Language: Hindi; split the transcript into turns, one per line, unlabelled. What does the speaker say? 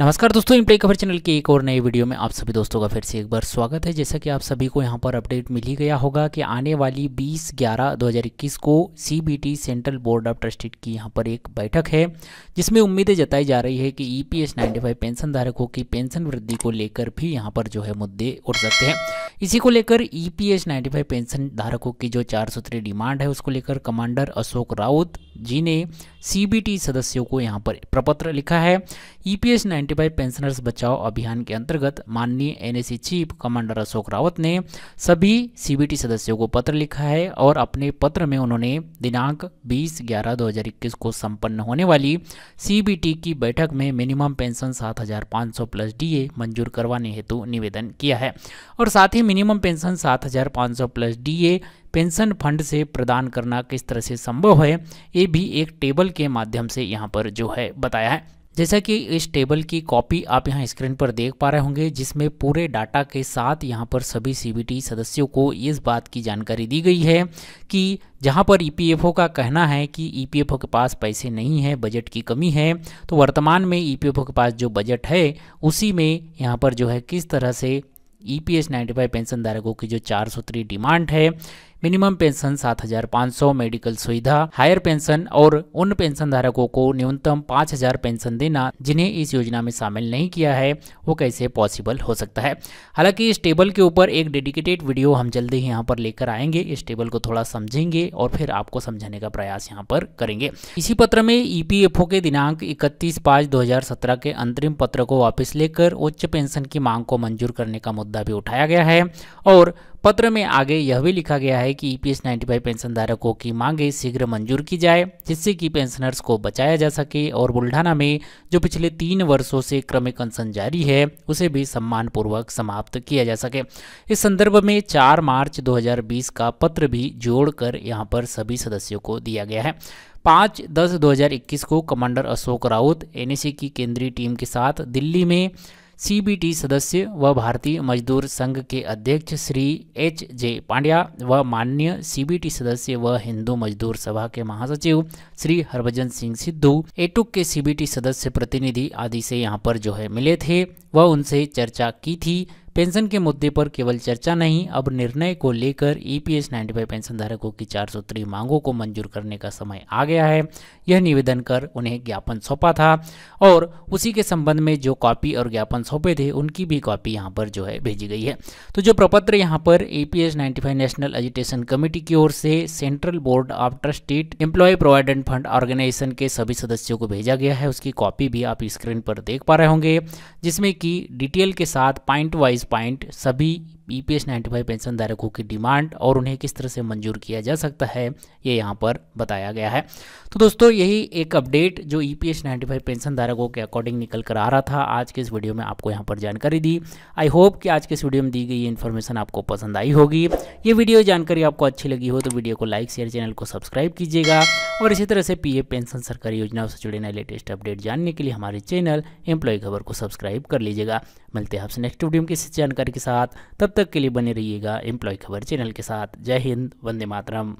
नमस्कार दोस्तों प्ले कवर चैनल के एक और नए वीडियो में आप सभी दोस्तों का फिर से एक बार स्वागत है जैसा कि आप सभी को यहां पर अपडेट मिल ही गया होगा कि आने वाली 20 ग्यारह 2021 को CBT central board of trustees की यहां पर एक बैठक है जिसमें उम्मीदें जताई जा रही है कि ई e पी पेंशन धारकों की पेंशन वृद्धि को लेकर भी यहाँ पर जो है मुद्दे उठ सकते हैं इसी को लेकर E P ninety five pension धारकों की जो चार सूत्री डिमांड है उसको लेकर कमांडर अशोक राउत जी ने सीबीटी सदस्यों को यहाँ पर प्रपत्र लिखा है E P ninety five pensioners बचाओ अभियान के अंतर्गत माननीय NAC chief commander Ashok Rawat ने सभी सीबीटी सदस्यों को पत्र लिखा है और अपने पत्र में उन्होंने दिनांक 20 ग्यारह दो को संपन्न होने वाली सीबीटी की बैठक में मिनिमम पेंशन सात प्लस डीए मंजूर करवाने हेतु निवेदन किया है और साथ ही मिनिमम पेंशन सात हज़ार पाँच सौ प्लस डीए पेंशन फंड से प्रदान करना किस तरह से संभव है ये भी एक टेबल के माध्यम से यहाँ पर जो है बताया है जैसा कि इस टेबल की कॉपी आप यहाँ स्क्रीन पर देख पा रहे होंगे जिसमें पूरे डाटा के साथ यहाँ पर सभी सीबीटी सदस्यों को इस बात की जानकारी दी गई है कि जहाँ पर ईपीएफओ e का कहना है कि ईपीएफओ e के पास पैसे नहीं है बजट की कमी है तो वर्तमान में ईपीएफओ e के पास जो बजट है उसी में यहाँ पर जो है किस तरह से E P S ninety five pension धारकों की जो चार सौ डिमांड है मिनिमम पेंशन सात हजार पाँच सौ मेडिकल सुविधा हायर पेंशन और उन पेंशन धारकों को न्यूनतम पाँच हजार पेंशन देना जिन्हें इस योजना में शामिल नहीं किया है वो कैसे पॉसिबल हो सकता है हालांकि इस टेबल के ऊपर एक डेडिकेटेड वीडियो हम जल्दी ही यहाँ पर लेकर आएंगे इस टेबल को थोड़ा समझेंगे और फिर आपको समझाने का प्रयास यहाँ पर करेंगे इसी पत्र में ईपीएफओ e के दिनांक इकतीस पाँच दो के अंतरिम पत्र को वापिस लेकर उच्च पेंशन की मांग को मंजूर करने का मुद्दा भी उठाया गया है और पत्र में आगे यह भी लिखा गया है कि ईपीएस e 95 पेंशन धारकों की मांगे शीघ्र मंजूर की जाए जिससे कि पेंशनर्स को बचाया जा सके और बुल्ढाना में जो पिछले तीन वर्षों से क्रमिक अनशन जारी है उसे भी सम्मानपूर्वक समाप्त किया जा सके इस संदर्भ में चार मार्च 2020 का पत्र भी जोड़कर यहाँ पर सभी सदस्यों को दिया गया है पाँच दस 2021 को commander Ashok Raut NSA e की केंद्रीय टीम के साथ दिल्ली में सीबीटी सदस्य व भारतीय मजदूर संघ के अध्यक्ष श्री एच जे पांड्या व माननीय सीबीटी सदस्य व हिंदू मजदूर सभा के महासचिव श्री हरभजन सिंह सिद्धू एटुक के सीबीटी सदस्य प्रतिनिधि आदि से यहाँ पर जो है मिले थे व उनसे चर्चा की थी पेंशन के मुद्दे पर केवल चर्चा नहीं अब निर्णय को लेकर ईपीएस e 95 पेंशन धारकों की चार सूत्री मांगों को मंजूर करने का समय आ गया है यह निवेदन कर उन्हें ज्ञापन सौंपा था और उसी के संबंध में जो कॉपी और ज्ञापन सौंपे थे उनकी भी कॉपी यहाँ पर जो है भेजी गई है तो जो प्रपत्र यहाँ पर A P national agitation committee की ओर से central board of trusted employee provident fund organisation के सभी सदस्यों को भेजा गया है उसकी कॉपी भी आप स्क्रीन पर देख पा रहे होंगे जिसमें कि डिटेल के साथ पॉइंट वाइज पॉइंट सभी E P S ninety five pension धारकों की डिमांड और उन्हें किस तरह से मंजूर किया जा सकता है ये यहाँ पर बताया गया है तो दोस्तों यही एक अपडेट जो E P S ninety five pension धारकों के अकॉर्डिंग निकल कर आ रहा था आज के इस वीडियो में आपको यहाँ पर जानकारी दी आई होप कि आज के इस वीडियो में दी गई इन्फॉर्मेशन आपको पसंद आई होगी ये वीडियो जानकारी आपको अच्छी लगी हो तो वीडियो को लाइक शेयर चैनल को सब्सक्राइब कीजिएगा और इसी तरह से पी पेंशन सरकारी योजनाओं से जुड़े नए लेटेस्ट अपडेट जानने के लिए हमारे चैनल एम्प्लॉय खबर को सब्सक्राइब कर लीजिएगा मिलते हैं आपसे नेक्स्ट वीडियो में किसी जानकारी के साथ तब तब तक के लिए बने रहिएगा एम्प्लॉय खबर चैनल के साथ जय हिंद वंदे मातरम